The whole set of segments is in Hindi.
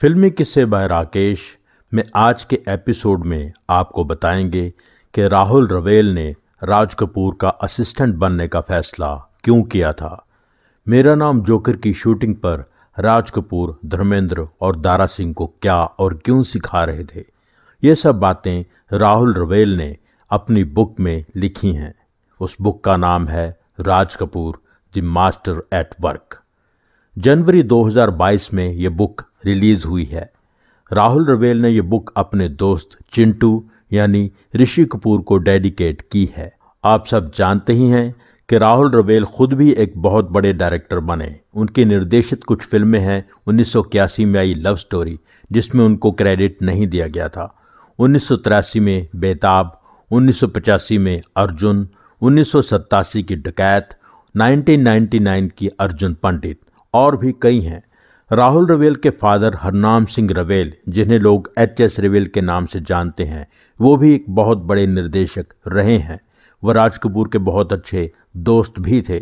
फिल्मी किस्से बाय राकेश में आज के एपिसोड में आपको बताएंगे कि राहुल रवेल ने राज कपूर का असिस्टेंट बनने का फैसला क्यों किया था मेरा नाम जोकर की शूटिंग पर राज कपूर धर्मेंद्र और दारा सिंह को क्या और क्यों सिखा रहे थे ये सब बातें राहुल रवेल ने अपनी बुक में लिखी हैं उस बुक का नाम है Raj Kapoor the master at work जनवरी 2022 में ये बुक रिलीज़ हुई है राहुल रवेल ने यह बुक अपने दोस्त चिंटू यानी ऋषि कपूर को डेडिकेट की है आप सब जानते ही हैं कि राहुल रवेल खुद भी एक बहुत बड़े डायरेक्टर बने उनकी निर्देशित कुछ फिल्में हैं उन्नीस में आई लव स्टोरी जिसमें उनको क्रेडिट नहीं दिया गया था उन्नीस में बेताब उन्नीस में अर्जुन उन्नीस की डकैत 1999 की अर्जुन पंडित और भी कई हैं राहुल रवेल के फादर हरनाम सिंह रवेल जिन्हें लोग एच एस रवेल के नाम से जानते हैं वो भी एक बहुत बड़े निर्देशक रहे हैं वह राज कपूर के बहुत अच्छे दोस्त भी थे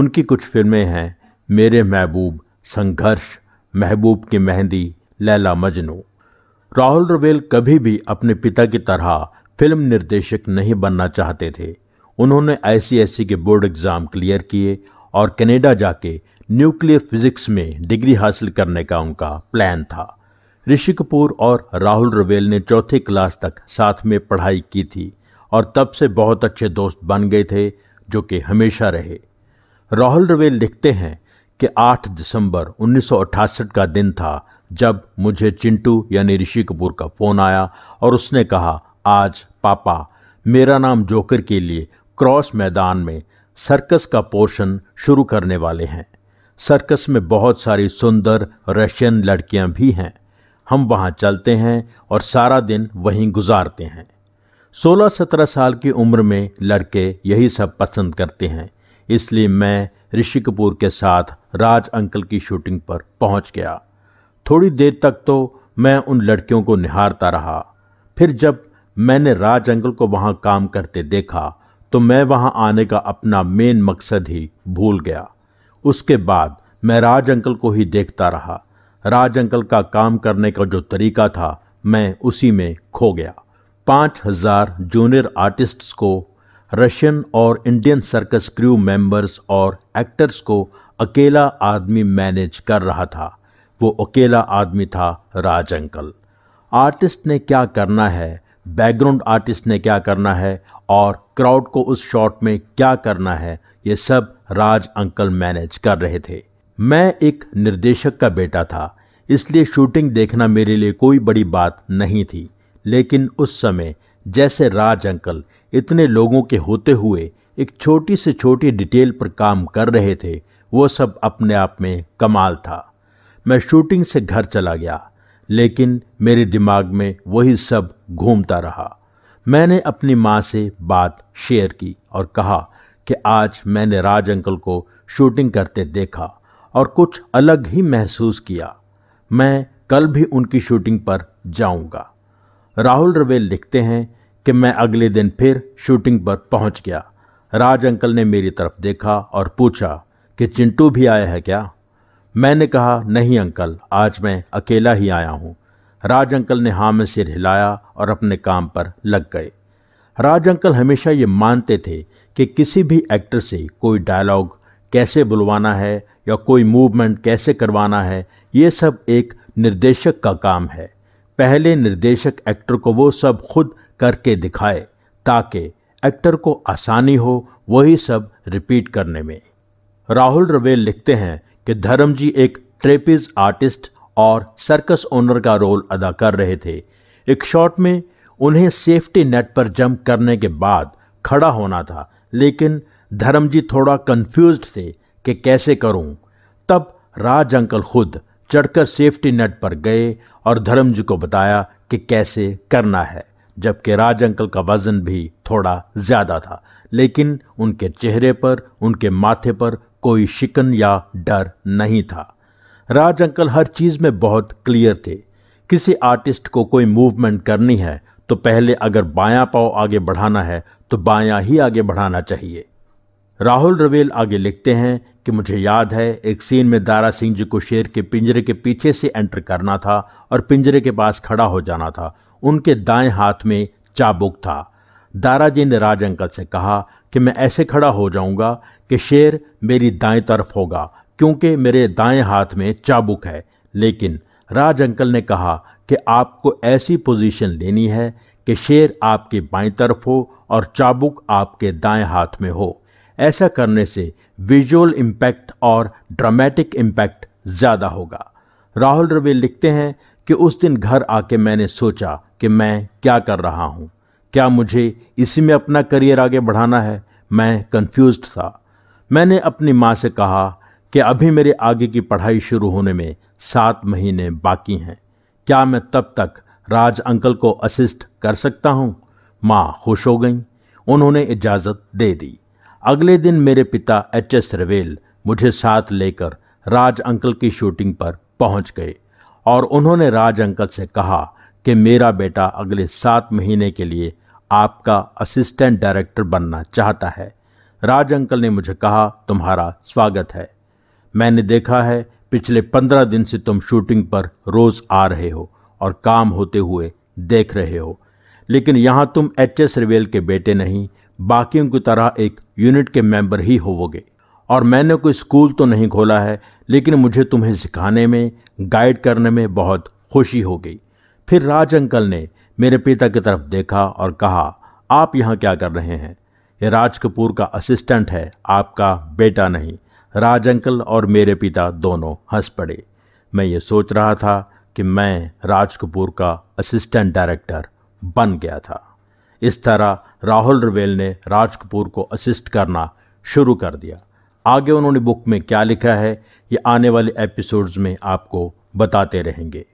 उनकी कुछ फिल्में हैं मेरे महबूब संघर्ष महबूब की मेहंदी लैला मजनू राहुल रवेल कभी भी अपने पिता की तरह फिल्म निर्देशक नहीं बनना चाहते थे उन्होंने आई के बोर्ड एग्ज़ाम क्लियर किए और कनाडा जाके न्यूक्लियर फिजिक्स में डिग्री हासिल करने का उनका प्लान था ऋषि कपूर और राहुल रवेल ने चौथी क्लास तक साथ में पढ़ाई की थी और तब से बहुत अच्छे दोस्त बन गए थे जो कि हमेशा रहे राहुल रवेल लिखते हैं कि 8 दिसंबर 1968 का दिन था जब मुझे चिंटू यानी ऋषि कपूर का फ़ोन आया और उसने कहा आज पापा मेरा नाम जोकर के लिए क्रॉस मैदान में सर्कस का पोर्शन शुरू करने वाले हैं सर्कस में बहुत सारी सुंदर रशियन लड़कियां भी हैं हम वहां चलते हैं और सारा दिन वहीं गुजारते हैं 16-17 साल की उम्र में लड़के यही सब पसंद करते हैं इसलिए मैं ऋषि कपूर के साथ राज अंकल की शूटिंग पर पहुंच गया थोड़ी देर तक तो मैं उन लड़कियों को निहारता रहा फिर जब मैंने राज अंकल को वहाँ काम करते देखा तो मैं वहाँ आने का अपना मेन मकसद ही भूल गया उसके बाद मैं राज अंकल को ही देखता रहा राज अंकल का काम करने का जो तरीका था मैं उसी में खो गया पाँच हजार जूनियर आर्टिस्ट्स को रशियन और इंडियन सर्कस क्रू मेंबर्स और एक्टर्स को अकेला आदमी मैनेज कर रहा था वो अकेला आदमी था राज अंकल आर्टिस्ट ने क्या करना है बैकग्राउंड आर्टिस्ट ने क्या करना है और क्राउड को उस शॉट में क्या करना है ये सब राज अंकल मैनेज कर रहे थे मैं एक निर्देशक का बेटा था इसलिए शूटिंग देखना मेरे लिए कोई बड़ी बात नहीं थी लेकिन उस समय जैसे राज अंकल इतने लोगों के होते हुए एक छोटी से छोटी डिटेल पर काम कर रहे थे वो सब अपने आप में कमाल था मैं शूटिंग से घर चला गया लेकिन मेरे दिमाग में वही सब घूमता रहा मैंने अपनी माँ से बात शेयर की और कहा कि आज मैंने राज अंकल को शूटिंग करते देखा और कुछ अलग ही महसूस किया मैं कल भी उनकी शूटिंग पर जाऊंगा राहुल रवेल लिखते हैं कि मैं अगले दिन फिर शूटिंग पर पहुंच गया राज अंकल ने मेरी तरफ देखा और पूछा कि चिंटू भी आया है क्या मैंने कहा नहीं अंकल आज मैं अकेला ही आया हूँ राज अंकल ने हाँ में सिर हिलाया और अपने काम पर लग गए राज अंकल हमेशा ये मानते थे कि किसी भी एक्टर से कोई डायलॉग कैसे बुलवाना है या कोई मूवमेंट कैसे करवाना है ये सब एक निर्देशक का काम है पहले निर्देशक एक्टर को वो सब खुद करके दिखाए ताकि एक्टर को आसानी हो वही सब रिपीट करने में राहुल रवेल लिखते हैं कि धर्म जी एक ट्रेपिज आर्टिस्ट और सर्कस ओनर का रोल अदा कर रहे थे एक शॉट में उन्हें सेफ्टी नेट पर जंप करने के बाद खड़ा होना था लेकिन जी थोड़ा कंफ्यूज थे कि कैसे करूं तब राज अंकल खुद चढ़कर सेफ्टी नेट पर गए और धर्मजी को बताया कि कैसे करना है जबकि राज अंकल का वज़न भी थोड़ा ज़्यादा था लेकिन उनके चेहरे पर उनके माथे पर कोई शिकन या डर नहीं था राज अंकल हर चीज़ में बहुत क्लियर थे किसी आर्टिस्ट को कोई मूवमेंट करनी है तो पहले अगर बायां पाव आगे बढ़ाना है तो बायां ही आगे बढ़ाना चाहिए राहुल रवेल आगे लिखते हैं कि मुझे याद है एक सीन में दारा सिंह जी को शेर के पिंजरे के पीछे से एंटर करना था और पिंजरे के पास खड़ा हो जाना था उनके दाएं हाथ में चाबुक था दारा जी ने राज अंकल से कहा कि मैं ऐसे खड़ा हो जाऊंगा कि शेर मेरी दाएं तरफ होगा क्योंकि मेरे दाएं हाथ में चाबुक है लेकिन राज अंकल ने कहा कि आपको ऐसी पोजीशन लेनी है कि शेर आपके बाई तरफ हो और चाबुक आपके दाएं हाथ में हो ऐसा करने से विजुअल इम्पैक्ट और ड्रामेटिक इम्पैक्ट ज़्यादा होगा राहुल रवि लिखते हैं कि उस दिन घर आके मैंने सोचा कि मैं क्या कर रहा हूँ क्या मुझे इसी में अपना करियर आगे बढ़ाना है मैं कन्फ्यूज था मैंने अपनी माँ से कहा कि अभी मेरे आगे की पढ़ाई शुरू होने में सात महीने बाकी हैं क्या मैं तब तक राज अंकल को असिस्ट कर सकता हूँ माँ खुश हो गई उन्होंने इजाज़त दे दी अगले दिन मेरे पिता एच एस रवेल मुझे साथ लेकर राज अंकल की शूटिंग पर पहुंच गए और उन्होंने राज अंकल से कहा कि मेरा बेटा अगले सात महीने के लिए आपका असिस्टेंट डायरेक्टर बनना चाहता है राज अंकल ने मुझे कहा तुम्हारा स्वागत है मैंने देखा है पिछले पंद्रह दिन से तुम शूटिंग पर रोज़ आ रहे हो और काम होते हुए देख रहे हो लेकिन यहाँ तुम एच एस रिवेल के बेटे नहीं बाकियों की तरह एक यूनिट के मेंबर ही होवोगे और मैंने कोई स्कूल तो नहीं खोला है लेकिन मुझे तुम्हें सिखाने में गाइड करने में बहुत खुशी हो गई फिर राज अंकल ने मेरे पिता की तरफ देखा और कहा आप यहाँ क्या कर रहे हैं ये राज कपूर का असिस्टेंट है आपका बेटा नहीं राज अंकल और मेरे पिता दोनों हंस पड़े मैं ये सोच रहा था कि मैं राज कपूर का असिस्टेंट डायरेक्टर बन गया था इस तरह राहुल रवेल ने राज कपूर को असिस्ट करना शुरू कर दिया आगे उन्होंने बुक में क्या लिखा है ये आने वाले एपिसोड्स में आपको बताते रहेंगे